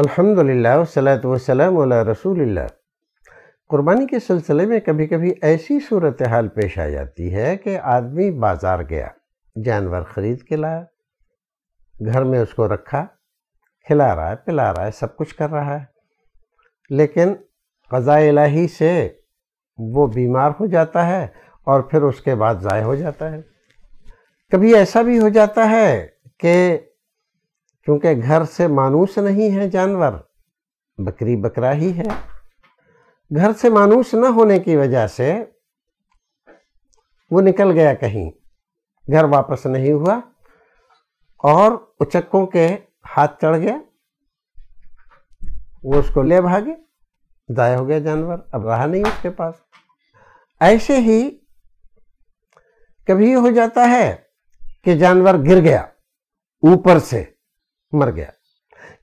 अल्हम्दुलिल्लाह सलात वसलाम रसूलिल्लाह कुर्बानी के सिलसिले में कभी कभी ऐसी सूरत हाल पेश आ जाती है कि आदमी बाज़ार गया जानवर ख़रीद के लाया घर में उसको रखा खिला रहा है पिला रहा है सब कुछ कर रहा है लेकिन क़ज़ा इलाही से वो बीमार हो जाता है और फिर उसके बाद ज़ाय हो जाता है कभी ऐसा भी हो जाता है कि क्योंकि घर से मानूस नहीं है जानवर बकरी बकरा ही है घर से मानूस न होने की वजह से वो निकल गया कहीं घर वापस नहीं हुआ और उचक्कों के हाथ चढ़ गया वो उसको ले भागे दाय हो गया जानवर अब रहा नहीं उसके पास ऐसे ही कभी हो जाता है कि जानवर गिर गया ऊपर से मर गया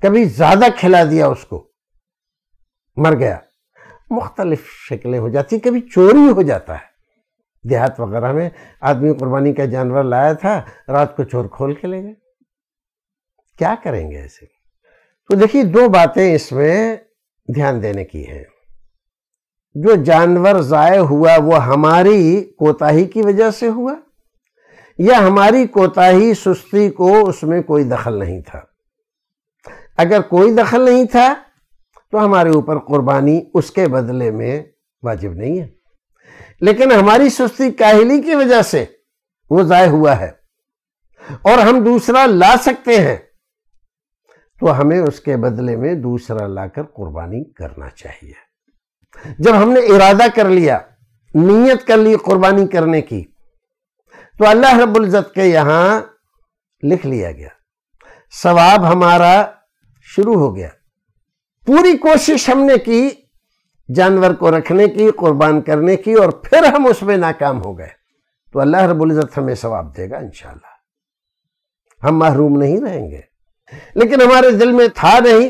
कभी ज़्यादा खिला दिया उसको मर गया मुख्तलिफ शक्लें हो जाती कभी चोरी हो जाता है देहात वगैरह में आदमी कुर्बानी का जानवर लाया था रात को चोर खोल के ले गए क्या करेंगे ऐसे तो देखिए दो बातें इसमें ध्यान देने की हैं जो जानवर ज़ाय हुआ वो हमारी कोताही की वजह से हुआ या हमारी कोताही सुस्ती को उसमें कोई दखल नहीं था अगर कोई दखल नहीं था तो हमारे ऊपर कुर्बानी उसके बदले में वाजिब नहीं है लेकिन हमारी सुस्ती काहली की वजह से वो ज़ाय हुआ है और हम दूसरा ला सकते हैं तो हमें उसके बदले में दूसरा लाकर कुर्बानी करना चाहिए जब हमने इरादा कर लिया नीयत कर ली कुर्बानी करने की तो अल्लाह रबुल्ज़त के यहाँ लिख लिया गया सवाब हमारा शुरू हो गया पूरी कोशिश हमने की जानवर को रखने की कुर्बान करने की और फिर हम उसमें नाकाम हो गए तो अल्लाह रबुल्ज़त हमें सवाब देगा इंशाल्लाह हम महरूम नहीं रहेंगे लेकिन हमारे दिल में था नहीं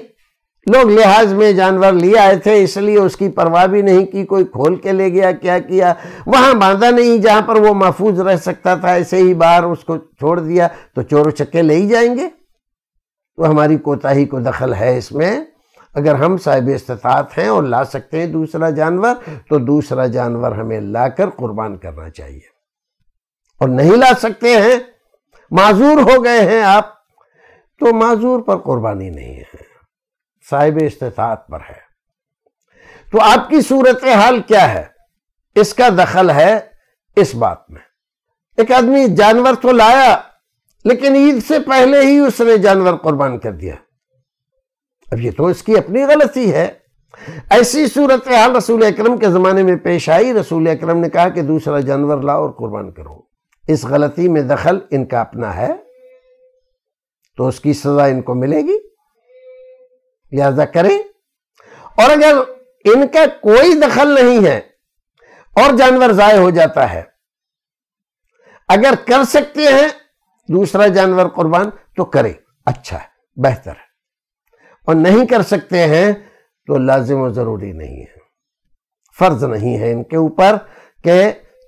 लोग लिहाज में जानवर ले आए थे इसलिए उसकी परवाह भी नहीं की कोई खोल के ले गया क्या किया वहाँ बांधा नहीं जहाँ पर वो महफूज रह सकता था ऐसे ही बाहर उसको छोड़ दिया तो चोर चक्के ले ही जाएंगे तो हमारी कोताही को दखल है इसमें अगर हम साहिब इस्तात हैं और ला सकते हैं दूसरा जानवर तो दूसरा जानवर हमें लाकर कुर्बान करना चाहिए और नहीं ला सकते हैं माजूर हो गए हैं आप तो माजूर पर कुर्बानी नहीं है साहिब इस्तात पर है तो आपकी सूरत हाल क्या है इसका दखल है इस बात में एक आदमी जानवर तो लाया लेकिन ईद से पहले ही उसने जानवर कुर्बान कर दिया अब ये तो इसकी अपनी गलती है ऐसी सूरत हाल रसूल अक्रम के ज़माने में पेश आई रसूल अक्रम ने कहा कि दूसरा जानवर लाओ और कुर्बान करो इस गलती में दखल इनका अपना है तो उसकी सज़ा इनको मिलेगी लिहाजा करें और अगर इनका कोई दखल नहीं है और जानवर ज़ाय हो जाता है अगर कर सकते हैं दूसरा जानवर कुर्बान तो करे अच्छा है बेहतर है और नहीं कर सकते हैं तो लाजिम और ज़रूरी नहीं है फ़र्ज नहीं है इनके ऊपर के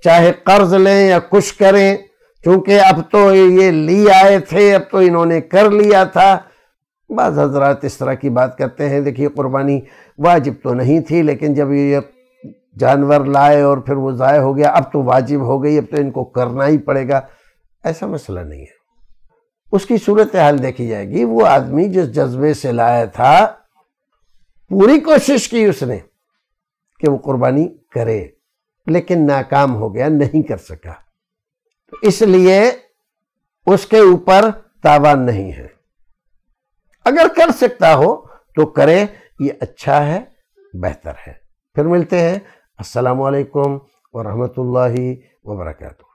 चाहे कर्ज लें या कुछ करें चूंकि अब तो ये ली आए थे अब तो इन्होंने कर लिया था बाज़ हजरात इस तरह की बात करते हैं देखिए कुर्बानी वाजिब तो नहीं थी लेकिन जब ये जानवर लाए और फिर वो ज़ाय हो गया अब तो वाजिब हो गई अब तो इनको करना ही पड़ेगा ऐसा मसला नहीं है उसकी सूरत हाल देखी जाएगी वो आदमी जिस जज्बे से लाया था पूरी कोशिश की उसने कि वो कुर्बानी करे लेकिन नाकाम हो गया नहीं कर सका तो इसलिए उसके ऊपर तावान नहीं है अगर कर सकता हो तो करे ये अच्छा है बेहतर है फिर मिलते हैं असलकम वरहमल वर्का